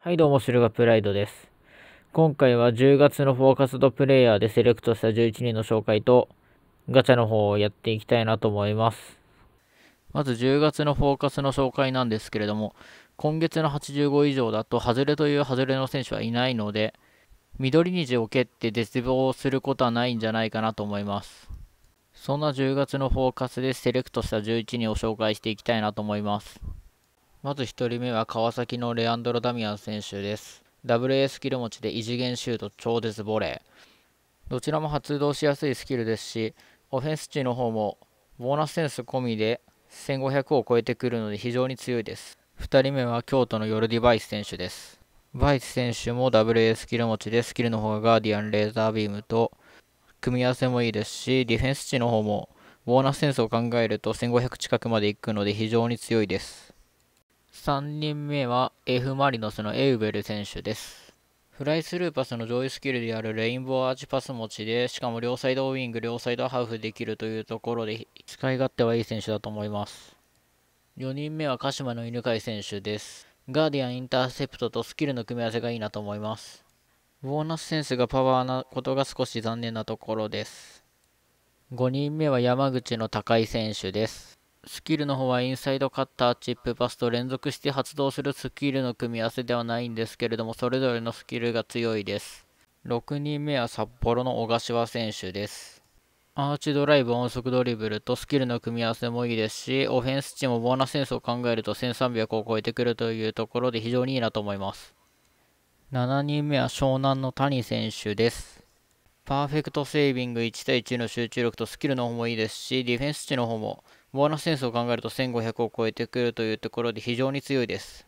はいどうも、シルガプライドです。今回は10月のフォーカスドプレイヤーでセレクトした11人の紹介とガチャの方をやっていきたいなと思います。まず10月のフォーカスの紹介なんですけれども、今月の85以上だとハズレというハズレの選手はいないので、緑虹を蹴って絶望することはないんじゃないかなと思います。そんな10月のフォーカスでセレクトした11人を紹介していきたいなと思います。まず1人目は川崎のレアンドロ・ダミアン選手です。ダブル A スキル持ちで異次元シュート、超絶ボレー。どちらも発動しやすいスキルですし、オフェンス値の方もボーナスセンス込みで1500を超えてくるので非常に強いです。2人目は京都のヨルディ・バイス選手です。バイス選手もダエースキル持ちでスキルの方がガーディアン、レーザービームと組み合わせもいいですし、ディフェンス値の方もボーナスセンスを考えると1500近くまでいくので非常に強いです。3人目は F・ マリノスのエウベル選手です。フライスルーパスの上位スキルであるレインボーアーチパス持ちで、しかも両サイドウィング、両サイドハーフできるというところで、使い勝手はいい選手だと思います。4人目は鹿島の犬飼選手です。ガーディアンインターセプトとスキルの組み合わせがいいなと思います。ボーナスセンスがパワーなことが少し残念なところです。5人目は山口の高井選手です。スキルの方はインサイドカッター、チップパスと連続して発動するスキルの組み合わせではないんですけれども、それぞれのスキルが強いです。6人目は札幌の小柏選手です。アーチドライブ、音速ドリブルとスキルの組み合わせもいいですし、オフェンス値もボーナスセンスを考えると1300を超えてくるというところで非常にいいなと思います。7人目は湘南の谷選手です。パーフェクトセービング1対1の集中力とスキルの方もいいですし、ディフェンス値の方もボーナセンスを考えると1500を超えてくるというところで非常に強いです。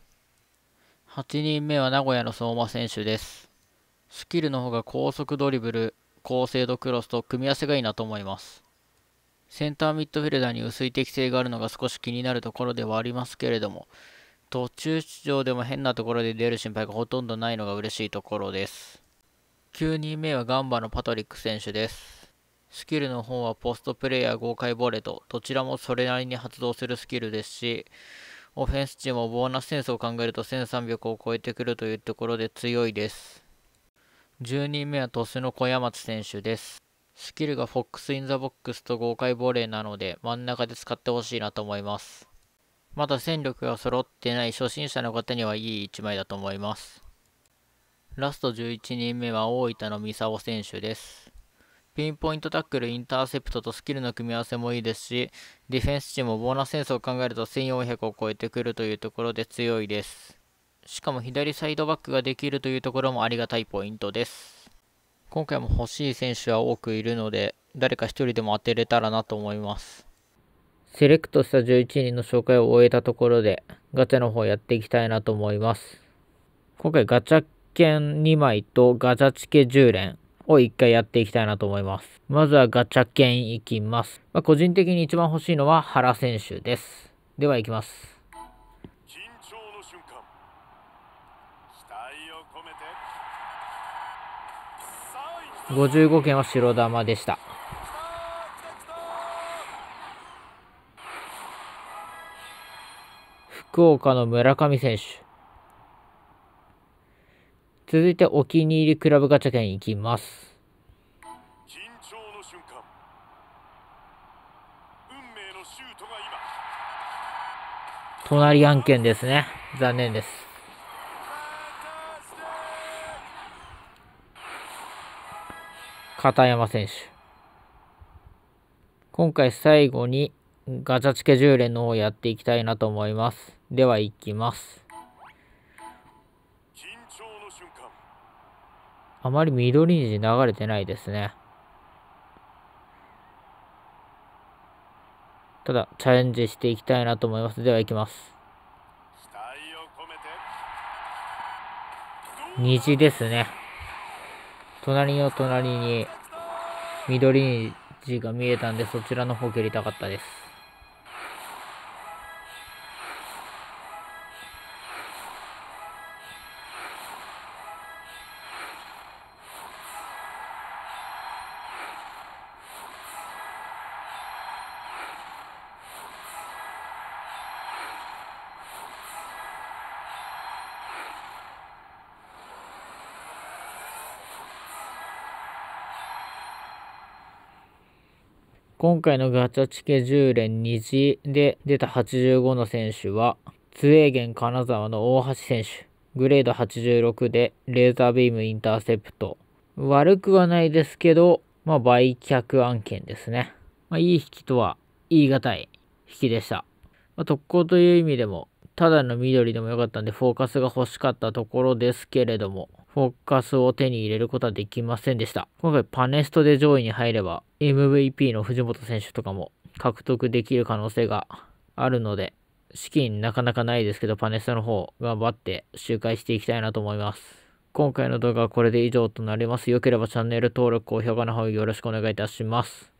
8人目は名古屋の相馬選手です。スキルの方が高速ドリブル、高精度クロスと組み合わせがいいなと思います。センターミッドフィルダーに薄い適性があるのが少し気になるところではありますけれども、途中出場でも変なところで出る心配がほとんどないのが嬉しいところです。9人目はガンバのパトリック選手です。スキルの方はポストプレーや豪快ボレーと、どちらもそれなりに発動するスキルですし、オフェンス値もボーナスセンスを考えると1300を超えてくるというところで強いです。10人目は鳥栖の小山津選手です。スキルがフォックス・イン・ザ・ボックスと豪快ボレーなので真ん中で使ってほしいなと思います。まだ戦力が揃ってない初心者の方にはいい1枚だと思います。ラスト11人目は大分の三沢選手です。ピンポイントタックル、インターセプトとスキルの組み合わせもいいですし、ディフェンス値もボーナスセンスを考えると1400を超えてくるというところで強いです。しかも左サイドバックができるというところもありがたいポイントです。今回も欲しい選手は多くいるので、誰か一人でも当てれたらなと思います。セレクトした11人の紹介を終えたところで、ガチャの方やっていきたいなと思います。今回ガチャ券2枚とガチャチケ10連、を一回やっていきたいなと思います。まずはガチャ券いきます。まあ、個人的に一番欲しいのは原選手です。ではいきます。55件は白玉でした。福岡の村上選手。続いてお気に入りクラブガチャ券いきます。隣案件ですね。残念です。片山選手。今回最後にガチャチケ10連の方をやっていきたいなと思います。では行きます。あまり緑に流れてないですね。ただ、チャレンジしていきたいなと思います。では、いきます。虹ですね。隣の隣に緑虹が見えたんで、そちらの方蹴りたかったです。今回のガチャチケ10連2次で出た85の選手は、ツエーゲン金沢の大橋選手、グレード86でレーザービームインターセプト。悪くはないですけど、まあ、売却案件ですね。まあ、いい引きとは言い難い引きでした。まあ、特攻という意味でも、ただの緑でもよかったんで、フォーカスが欲しかったところですけれども、フォーカスを手に入れることはできませんでした。今回パネストで上位に入れば MVP の藤本選手とかも獲得できる可能性があるので、資金なかなかないですけどパネストの方頑張って周回していきたいなと思います。今回の動画はこれで以上となります。良ければチャンネル登録、高評価の方よろしくお願いいたします。